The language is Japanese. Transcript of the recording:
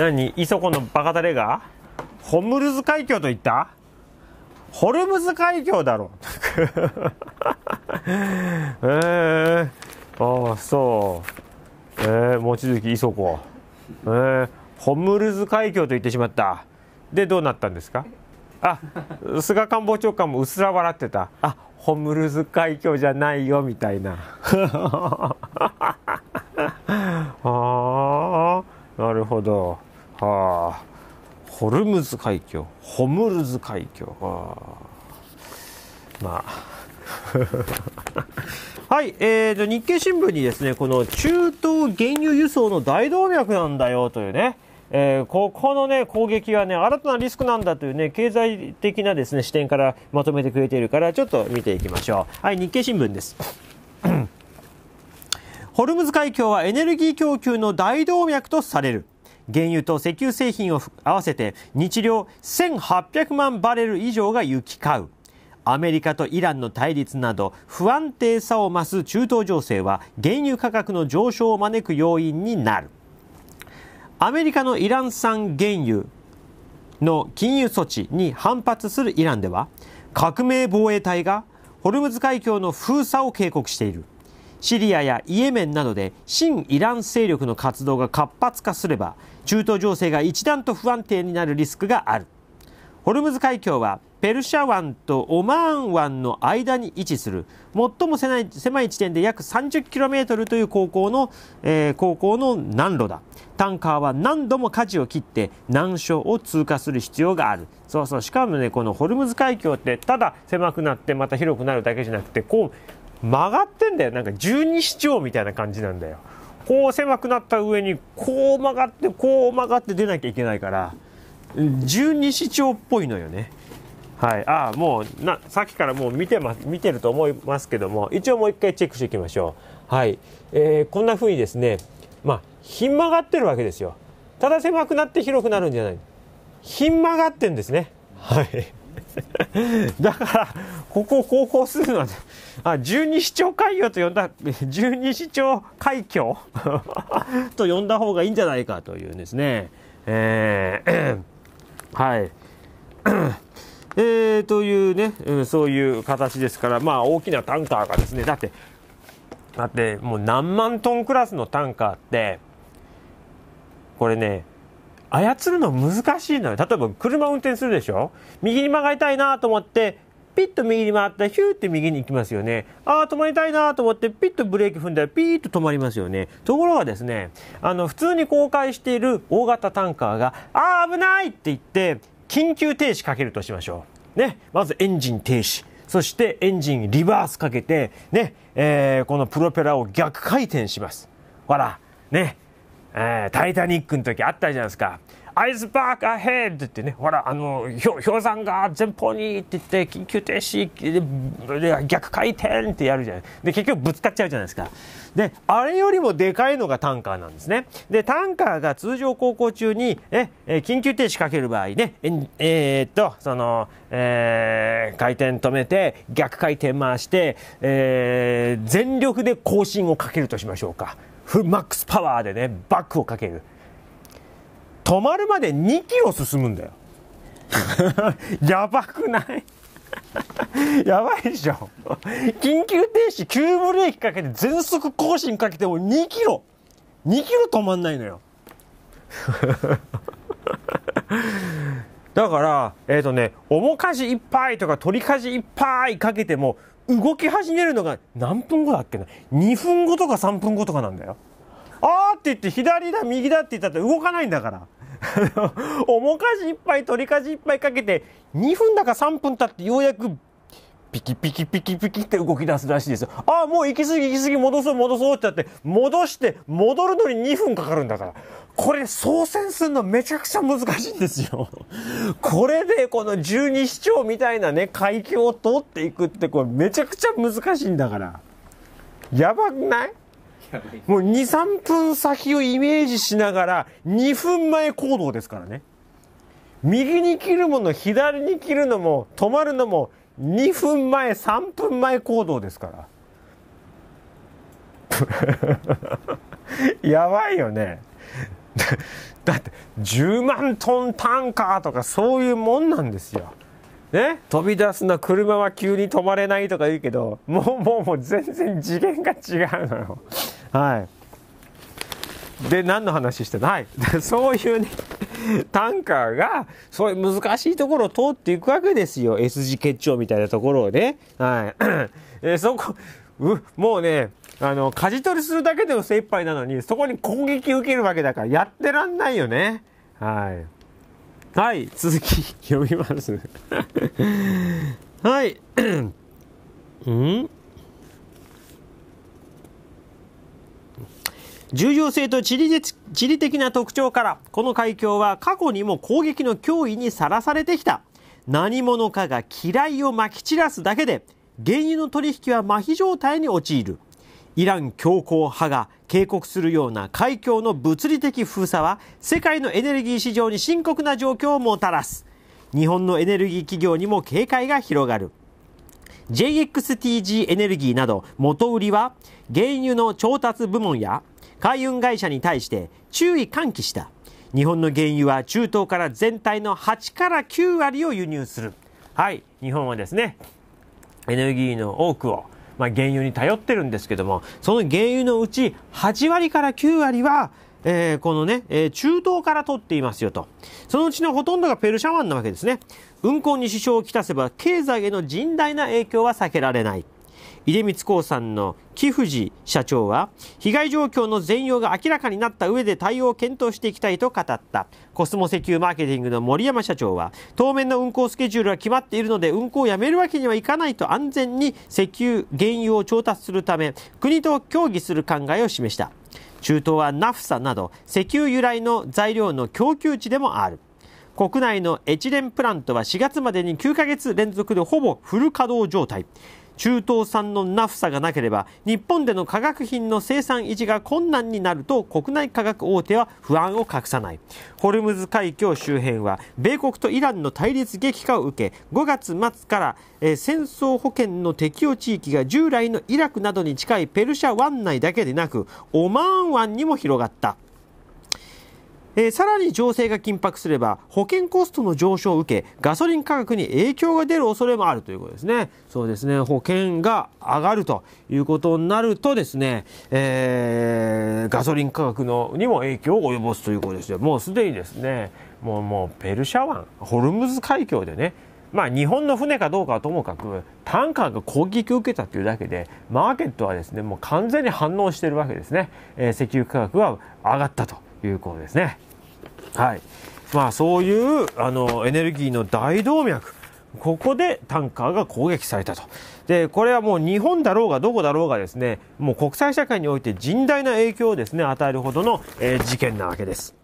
何磯子のバカタレがホムルズ海峡と言ったホルムズ海峡だろえ えー、ああそうええー、望月磯子ええー、ホムルズ海峡と言ってしまったでどうなったんですかあ菅官房長官もうすら笑ってたあホムルズ海峡じゃないよみたいな ああなるほど。あ、ホルムズ海峡、ホムルズ海峡。あ、まあ はい、えー、と日経新聞にですねこの中東原油輸送の大動脈なんだよというね、えー、ここの、ね、攻撃は、ね、新たなリスクなんだという、ね、経済的なです、ね、視点からまとめてくれているからちょっと見ていきましょう。はい、日経新聞です ホルムズ海峡はエネルギー供給の大動脈とされる。原油と石油製品を合わせて日量1800万バレル以上が行き交う。アメリカとイランの対立など不安定さを増す中東情勢は原油価格の上昇を招く要因になる。アメリカのイラン産原油の禁輸措置に反発するイランでは革命防衛隊がホルムズ海峡の封鎖を警告している。シリアやイエメンなどで新イラン勢力の活動が活発化すれば中東情勢が一段と不安定になるリスクがあるホルムズ海峡はペルシャ湾とオマーン湾の間に位置する最も狭い地点で約 30km という高校の、えー、の南路だタンカーは何度も舵を切って難所を通過する必要があるそうそうしかもねこのホルムズ海峡ってただ狭くなってまた広くなるだけじゃなくてこう曲がってんだよ。なんか十二指腸みたいな感じなんだよ。こう狭くなった上に、こう曲がって、こう曲がって出なきゃいけないから、十二指腸っぽいのよね。はい。ああ、もう、な、さっきからもう見てま、見てると思いますけども、一応もう一回チェックしていきましょう。はい。えー、こんな風にですね、まあ、ひん曲がってるわけですよ。ただ狭くなって広くなるんじゃない。ひん曲がってんですね。はい。だから、ここを方法するので、あ、十二市長海峡と呼んだ、十二市長海峡 と呼んだ方がいいんじゃないかというんですね。えー、はい。えー、というね、うん、そういう形ですから、まあ大きなタンカーがですね、だって、だってもう何万トンクラスのタンカーって、これね、操るの難しいのよ。例えば車運転するでしょ右に曲がりたいなと思って、ピッと右に回ったらヒューって右に行きますよね。ああ、止まりたいなと思って、ピッとブレーキ踏んだらピーッと止まりますよね。ところがですね、あの、普通に公開している大型タンカーが、ああ、危ないって言って、緊急停止かけるとしましょう。ね、まずエンジン停止。そしてエンジンリバースかけて、ね、えー、このプロペラを逆回転します。ほら、ね、えー、タイタニックの時あったじゃないですか。アイスバークアヘッドってね、ほら、あの、氷山が前方にって言って、緊急停止、逆回転ってやるじゃない。で、結局ぶつかっちゃうじゃないですか。で、あれよりもでかいのがタンカーなんですね。で、タンカーが通常航行中に、え、緊急停止かける場合ね、えー、っと、その、えー、回転止めて、逆回転回して、えー、全力で更進をかけるとしましょうか。フルマックスパワーでね、バックをかける。止まるまで2キロ進むんだよ やばくない やばいでしょ緊急停止急ブレーキかけて全速更新かけても2キロ2キロ止まんないのよ だからえっ、ー、とね重かじいっぱいとか取りかじいっぱいかけても動き始めるのが何分後だっけな2分後とか3分後とかなんだよあーって言って左だ右だって言ったって動かないんだからおもかじいっぱい、取りかじいっぱいかけて、2分だか3分経ってようやくピキピキピキピキって動き出すらしいですよ。ああ、もう行き過ぎ行き過ぎ戻そう戻そうってやって、戻して戻るのに2分かかるんだから。これ操船するのめちゃくちゃ難しいんですよ。これでこの十二市町みたいなね、海峡を通っていくってこれめちゃくちゃ難しいんだから。やばくないもう2、3分先をイメージしながら、2分前行動ですからね。右に切るもの、左に切るのも、止まるのも、2分前、3分前行動ですから。やばいよね。だって、10万トンタンカーとかそういうもんなんですよ。ね、飛び出すな車は急に止まれないとか言うけどもうもうもう全然次元が違うのよはい。で、何の話してない。そういうね、タンカーが、そういう難しいところを通っていくわけですよ。S 字結腸みたいなところをね。はい。え そこ、う、もうね、あの、舵取りするだけでも精一杯なのに、そこに攻撃受けるわけだから、やってらんないよね。はい。はい、続き読みます。はい。うん重要性と地理地理的な特徴から、この海峡は過去にも攻撃の脅威にさらされてきた。何者かが嫌いをまき散らすだけで、原油の取引は麻痺状態に陥る。イラン強硬派が警告するような海峡の物理的封鎖は、世界のエネルギー市場に深刻な状況をもたらす。日本のエネルギー企業にも警戒が広がる。JXTG エネルギーなど元売りは原油の調達部門や海運会社に対して注意喚起した日本の原油は中東から全体の8から9割を輸入するはい日本はですねエネルギーの多くをまあ、原油に頼ってるんですけども、その原油のうち8割から9割は、えー、このね、えー、中東から取っていますよと。そのうちのほとんどがペルシャ湾なわけですね。運行に支障をきたせば経済への甚大な影響は避けられない。出光興産の木藤社長は被害状況の全容が明らかになった上で対応を検討していきたいと語ったコスモ石油マーケティングの森山社長は当面の運行スケジュールは決まっているので運行をやめるわけにはいかないと安全に石油原油を調達するため国と協議する考えを示した中東はナフサなど石油由来の材料の供給地でもある国内のエチレンプラントは4月までに9ヶ月連続でほぼフル稼働状態中東産のナフサがなければ日本での化学品の生産維持が困難になると国内化学大手は不安を隠さないホルムズ海峡周辺は米国とイランの対立激化を受け5月末から、え戦争保険の適用地域が従来のイラクなどに近いペルシャ湾内だけでなくオマーン湾にも広がったえー、さらに情勢が緊迫すれば保険コストの上昇を受けガソリン価格に影響が出る恐れもあるということですねそうですね保険が上がるということになるとですね、えー、ガソリン価格のにも影響を及ぼすということですよもうすでにですねもうもうペルシャ湾ホルムズ海峡でねまあ、日本の船かどうかはともかくタンカーが攻撃を受けたというだけでマーケットはですねもう完全に反応しているわけですね、えー、石油価格は上がったということですね。はい。まあそういう、あの、エネルギーの大動脈。ここでタンカーが攻撃されたと。で、これはもう日本だろうがどこだろうがですね、もう国際社会において甚大な影響をですね、与えるほどの、えー、事件なわけです。